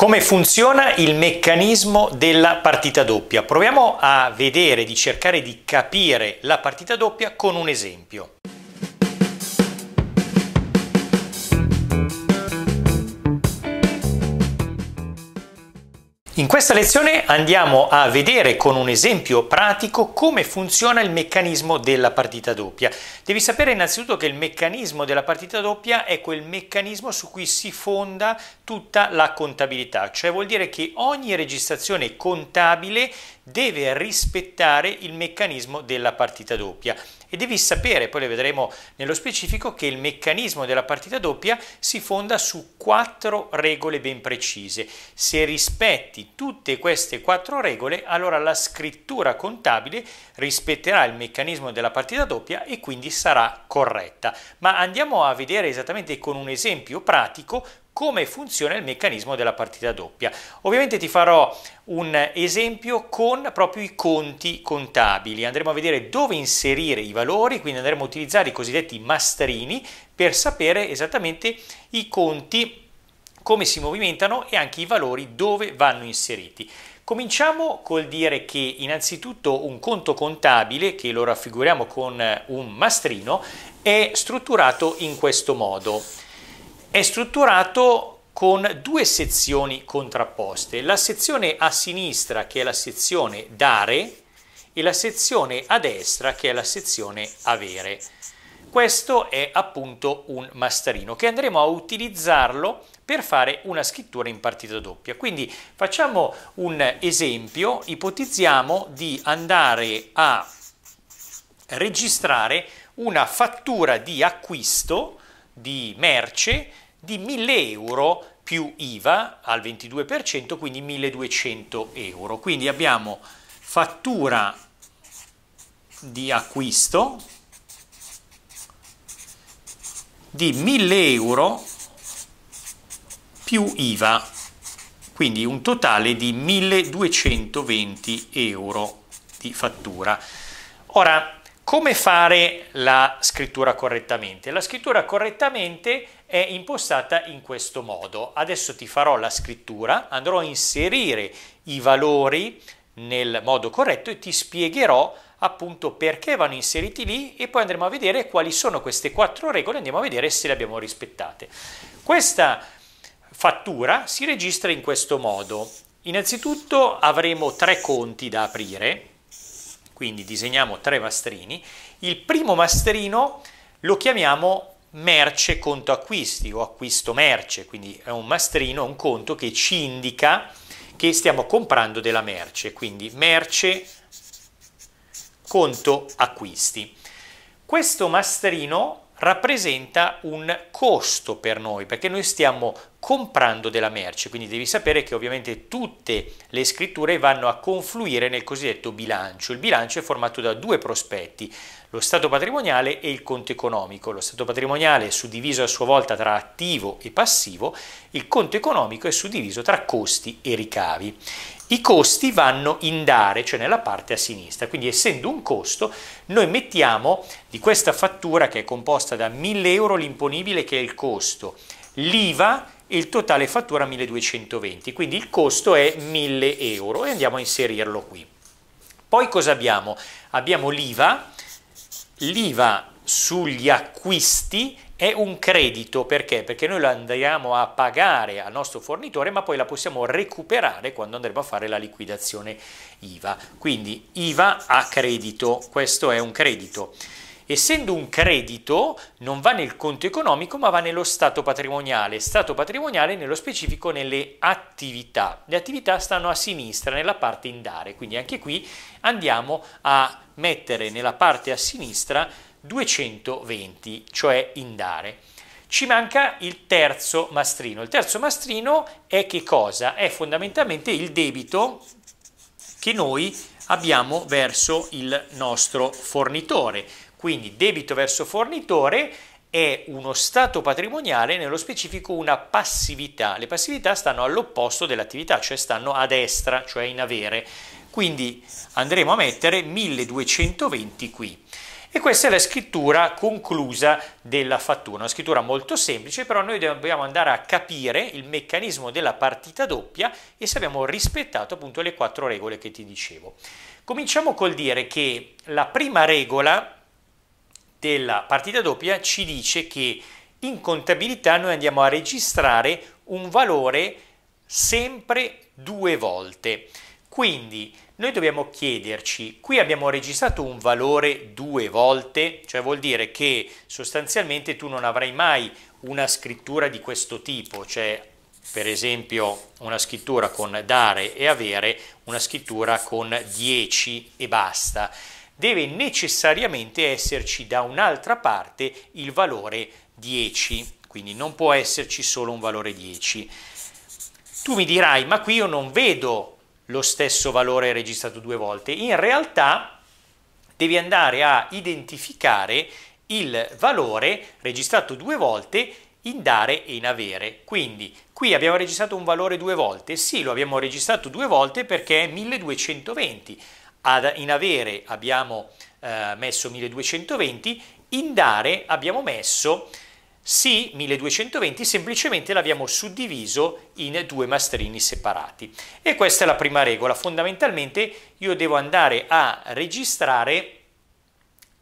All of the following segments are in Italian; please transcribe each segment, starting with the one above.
Come funziona il meccanismo della partita doppia? Proviamo a vedere, di cercare di capire la partita doppia con un esempio. In questa lezione andiamo a vedere con un esempio pratico come funziona il meccanismo della partita doppia. Devi sapere innanzitutto che il meccanismo della partita doppia è quel meccanismo su cui si fonda tutta la contabilità, cioè vuol dire che ogni registrazione contabile deve rispettare il meccanismo della partita doppia e devi sapere, poi le vedremo nello specifico, che il meccanismo della partita doppia si fonda su quattro regole ben precise. Se rispetti tutte queste quattro regole, allora la scrittura contabile rispetterà il meccanismo della partita doppia e quindi sarà corretta. Ma andiamo a vedere esattamente con un esempio pratico come funziona il meccanismo della partita doppia. Ovviamente ti farò un esempio con proprio i conti contabili, andremo a vedere dove inserire i valori, quindi andremo a utilizzare i cosiddetti mastrini per sapere esattamente i conti, come si movimentano e anche i valori dove vanno inseriti. Cominciamo col dire che innanzitutto un conto contabile, che lo raffiguriamo con un mastrino, è strutturato in questo modo è strutturato con due sezioni contrapposte, la sezione a sinistra che è la sezione dare e la sezione a destra che è la sezione avere. Questo è appunto un masterino che andremo a utilizzarlo per fare una scrittura in partita doppia. Quindi facciamo un esempio, ipotizziamo di andare a registrare una fattura di acquisto di merce di 1000 euro più IVA al 22%, quindi 1200 euro. Quindi abbiamo fattura di acquisto di 1000 euro più IVA, quindi un totale di 1220 euro di fattura. Ora, come fare la scrittura correttamente? La scrittura correttamente è impostata in questo modo. Adesso ti farò la scrittura, andrò a inserire i valori nel modo corretto e ti spiegherò appunto perché vanno inseriti lì e poi andremo a vedere quali sono queste quattro regole, andiamo a vedere se le abbiamo rispettate. Questa fattura si registra in questo modo. Innanzitutto avremo tre conti da aprire quindi disegniamo tre mastrini. Il primo mastrino lo chiamiamo merce conto acquisti o acquisto merce, quindi è un mastrino, un conto che ci indica che stiamo comprando della merce, quindi merce conto acquisti. Questo mastrino rappresenta un costo per noi perché noi stiamo comprando della merce, quindi devi sapere che ovviamente tutte le scritture vanno a confluire nel cosiddetto bilancio. Il bilancio è formato da due prospetti, lo stato patrimoniale e il conto economico. Lo stato patrimoniale è suddiviso a sua volta tra attivo e passivo, il conto economico è suddiviso tra costi e ricavi. I costi vanno in dare, cioè nella parte a sinistra, quindi essendo un costo noi mettiamo di questa fattura che è composta da 1000 euro l'imponibile che è il costo, l'IVA il totale fattura 1220, quindi il costo è 1000 euro e andiamo a inserirlo qui. Poi cosa abbiamo? Abbiamo l'IVA, l'IVA sugli acquisti è un credito perché? Perché noi lo andiamo a pagare al nostro fornitore ma poi la possiamo recuperare quando andremo a fare la liquidazione IVA. Quindi IVA a credito, questo è un credito essendo un credito, non va nel conto economico ma va nello stato patrimoniale, stato patrimoniale nello specifico nelle attività. Le attività stanno a sinistra nella parte indare, quindi anche qui andiamo a mettere nella parte a sinistra 220, cioè indare. Ci manca il terzo mastrino. Il terzo mastrino è che cosa? È fondamentalmente il debito che noi abbiamo verso il nostro fornitore. Quindi debito verso fornitore è uno stato patrimoniale, nello specifico una passività. Le passività stanno all'opposto dell'attività, cioè stanno a destra, cioè in avere. Quindi andremo a mettere 1220 qui. E questa è la scrittura conclusa della fattura, una scrittura molto semplice, però noi dobbiamo andare a capire il meccanismo della partita doppia e se abbiamo rispettato appunto le quattro regole che ti dicevo. Cominciamo col dire che la prima regola della partita doppia ci dice che in contabilità noi andiamo a registrare un valore sempre due volte. Quindi noi dobbiamo chiederci, qui abbiamo registrato un valore due volte, cioè vuol dire che sostanzialmente tu non avrai mai una scrittura di questo tipo, cioè per esempio una scrittura con dare e avere, una scrittura con 10 e basta deve necessariamente esserci da un'altra parte il valore 10, quindi non può esserci solo un valore 10. Tu mi dirai, ma qui io non vedo lo stesso valore registrato due volte. In realtà devi andare a identificare il valore registrato due volte in dare e in avere. Quindi qui abbiamo registrato un valore due volte? Sì, lo abbiamo registrato due volte perché è 1220 ad, in avere abbiamo eh, messo 1220, in dare abbiamo messo sì 1220, semplicemente l'abbiamo suddiviso in due mastrini separati. E questa è la prima regola, fondamentalmente io devo andare a registrare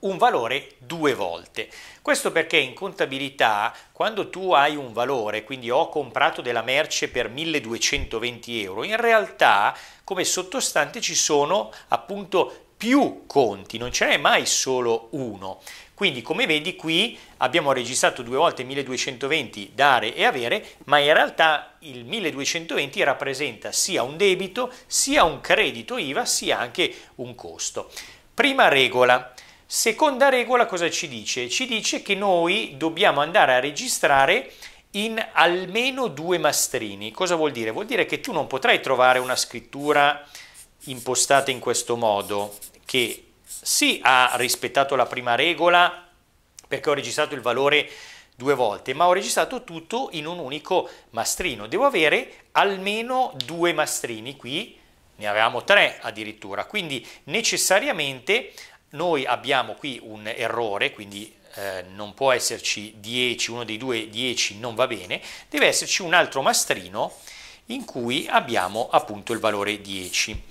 un valore due volte. Questo perché in contabilità, quando tu hai un valore, quindi ho comprato della merce per 1220 euro, in realtà come sottostante ci sono appunto più conti, non ce n'è mai solo uno. Quindi come vedi qui abbiamo registrato due volte 1220 dare e avere, ma in realtà il 1220 rappresenta sia un debito, sia un credito IVA, sia anche un costo. Prima regola. Seconda regola cosa ci dice? Ci dice che noi dobbiamo andare a registrare in almeno due mastrini. Cosa vuol dire? Vuol dire che tu non potrai trovare una scrittura impostata in questo modo, che sì ha rispettato la prima regola perché ho registrato il valore due volte, ma ho registrato tutto in un unico mastrino. Devo avere almeno due mastrini qui, ne avevamo tre addirittura, quindi necessariamente noi abbiamo qui un errore, quindi eh, non può esserci 10, uno dei due 10 non va bene, deve esserci un altro mastrino in cui abbiamo appunto il valore 10.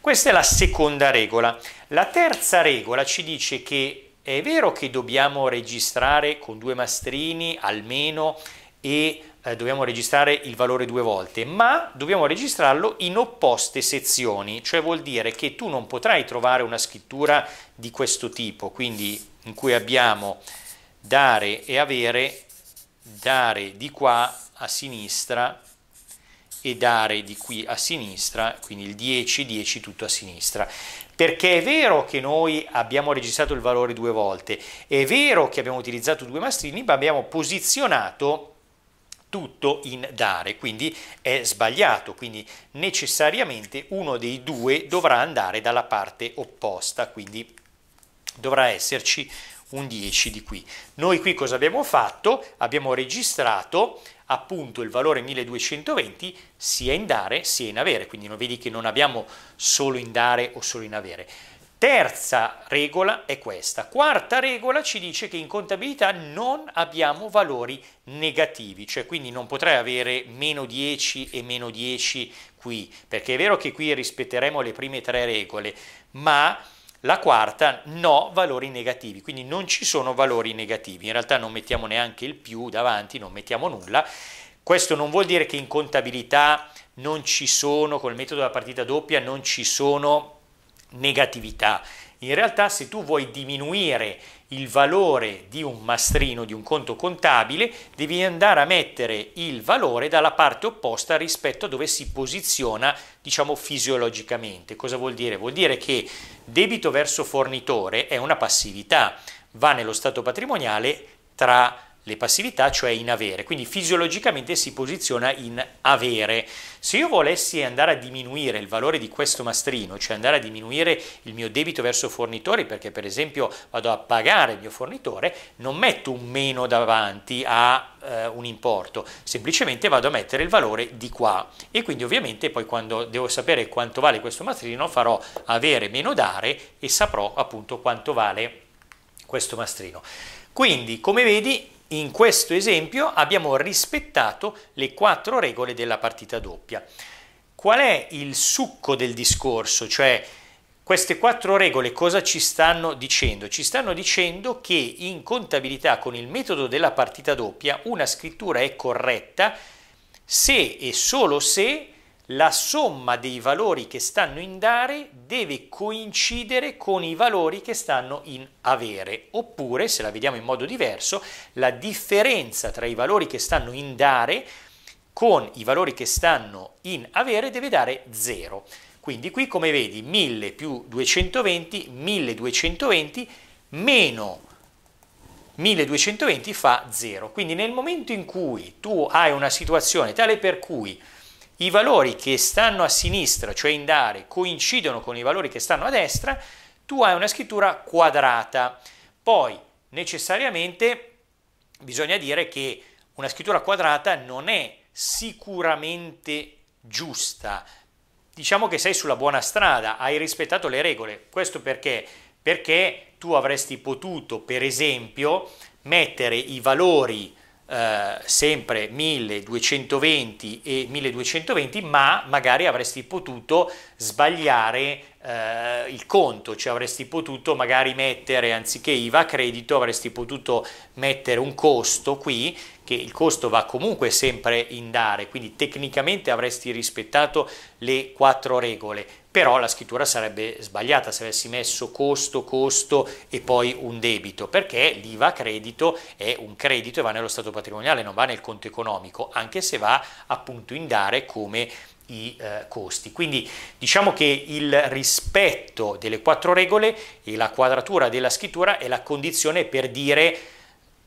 Questa è la seconda regola. La terza regola ci dice che è vero che dobbiamo registrare con due mastrini almeno e eh, dobbiamo registrare il valore due volte, ma dobbiamo registrarlo in opposte sezioni, cioè vuol dire che tu non potrai trovare una scrittura di questo tipo, quindi in cui abbiamo dare e avere, dare di qua a sinistra e dare di qui a sinistra, quindi il 10, 10 tutto a sinistra. Perché è vero che noi abbiamo registrato il valore due volte, è vero che abbiamo utilizzato due mastrini, ma abbiamo posizionato tutto in dare, quindi è sbagliato, quindi necessariamente uno dei due dovrà andare dalla parte opposta, quindi dovrà esserci un 10 di qui. Noi qui cosa abbiamo fatto? Abbiamo registrato appunto il valore 1220 sia in dare sia in avere, quindi non vedi che non abbiamo solo in dare o solo in avere. Terza regola è questa. Quarta regola ci dice che in contabilità non abbiamo valori negativi, cioè quindi non potrei avere meno 10 e meno 10 qui, perché è vero che qui rispetteremo le prime tre regole, ma la quarta no valori negativi, quindi non ci sono valori negativi, in realtà non mettiamo neanche il più davanti, non mettiamo nulla. Questo non vuol dire che in contabilità non ci sono, col metodo della partita doppia, non ci sono negatività. In realtà se tu vuoi diminuire il valore di un mastrino, di un conto contabile, devi andare a mettere il valore dalla parte opposta rispetto a dove si posiziona, diciamo, fisiologicamente. Cosa vuol dire? Vuol dire che debito verso fornitore è una passività, va nello stato patrimoniale tra le passività, cioè in avere, quindi fisiologicamente si posiziona in avere. Se io volessi andare a diminuire il valore di questo mastrino, cioè andare a diminuire il mio debito verso fornitori, perché per esempio vado a pagare il mio fornitore, non metto un meno davanti a eh, un importo, semplicemente vado a mettere il valore di qua e quindi ovviamente poi quando devo sapere quanto vale questo mastrino farò avere meno dare e saprò appunto quanto vale questo mastrino. Quindi, come vedi, in questo esempio abbiamo rispettato le quattro regole della partita doppia. Qual è il succo del discorso? Cioè, queste quattro regole cosa ci stanno dicendo? Ci stanno dicendo che in contabilità con il metodo della partita doppia una scrittura è corretta se e solo se la somma dei valori che stanno in dare deve coincidere con i valori che stanno in avere, oppure, se la vediamo in modo diverso, la differenza tra i valori che stanno in dare con i valori che stanno in avere deve dare 0. Quindi qui come vedi 1000 più 220, 1220 meno 1220 fa 0. Quindi nel momento in cui tu hai una situazione tale per cui i valori che stanno a sinistra, cioè in dare, coincidono con i valori che stanno a destra, tu hai una scrittura quadrata. Poi necessariamente bisogna dire che una scrittura quadrata non è sicuramente giusta. Diciamo che sei sulla buona strada, hai rispettato le regole. Questo perché? Perché tu avresti potuto, per esempio, mettere i valori eh, sempre 1220 e 1220, ma magari avresti potuto sbagliare eh, il conto, cioè avresti potuto magari mettere, anziché IVA a credito, avresti potuto mettere un costo qui, che il costo va comunque sempre in dare, quindi tecnicamente avresti rispettato le quattro regole, però la scrittura sarebbe sbagliata se avessi messo costo, costo e poi un debito, perché l'IVA a credito è un credito e va nello stato patrimoniale, non va nel conto economico, anche se va appunto in dare come i eh, costi. Quindi diciamo che il rispetto delle quattro regole e la quadratura della scrittura è la condizione per dire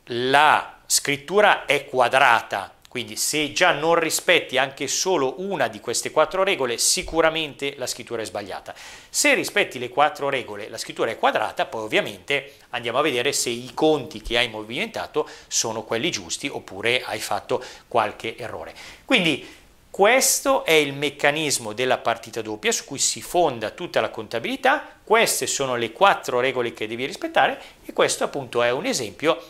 la scrittura è quadrata. Quindi se già non rispetti anche solo una di queste quattro regole, sicuramente la scrittura è sbagliata. Se rispetti le quattro regole, la scrittura è quadrata, poi ovviamente andiamo a vedere se i conti che hai movimentato sono quelli giusti oppure hai fatto qualche errore. Quindi questo è il meccanismo della partita doppia su cui si fonda tutta la contabilità, queste sono le quattro regole che devi rispettare e questo appunto è un esempio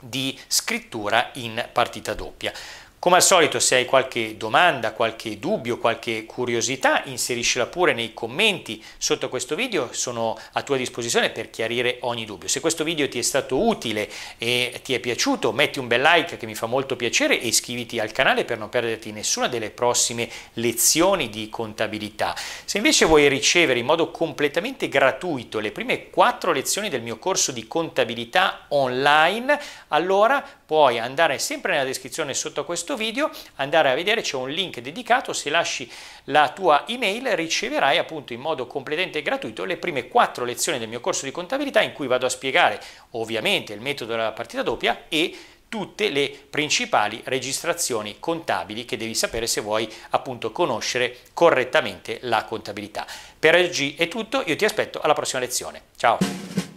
di scrittura in partita doppia. Come al solito se hai qualche domanda, qualche dubbio, qualche curiosità inseriscila pure nei commenti sotto questo video, sono a tua disposizione per chiarire ogni dubbio. Se questo video ti è stato utile e ti è piaciuto metti un bel like che mi fa molto piacere e iscriviti al canale per non perderti nessuna delle prossime lezioni di contabilità. Se invece vuoi ricevere in modo completamente gratuito le prime quattro lezioni del mio corso di contabilità online, allora puoi andare sempre nella descrizione sotto questo questo video andare a vedere c'è un link dedicato se lasci la tua email riceverai appunto in modo completamente gratuito le prime quattro lezioni del mio corso di contabilità in cui vado a spiegare ovviamente il metodo della partita doppia e tutte le principali registrazioni contabili che devi sapere se vuoi appunto conoscere correttamente la contabilità. Per oggi è tutto, io ti aspetto alla prossima lezione. Ciao!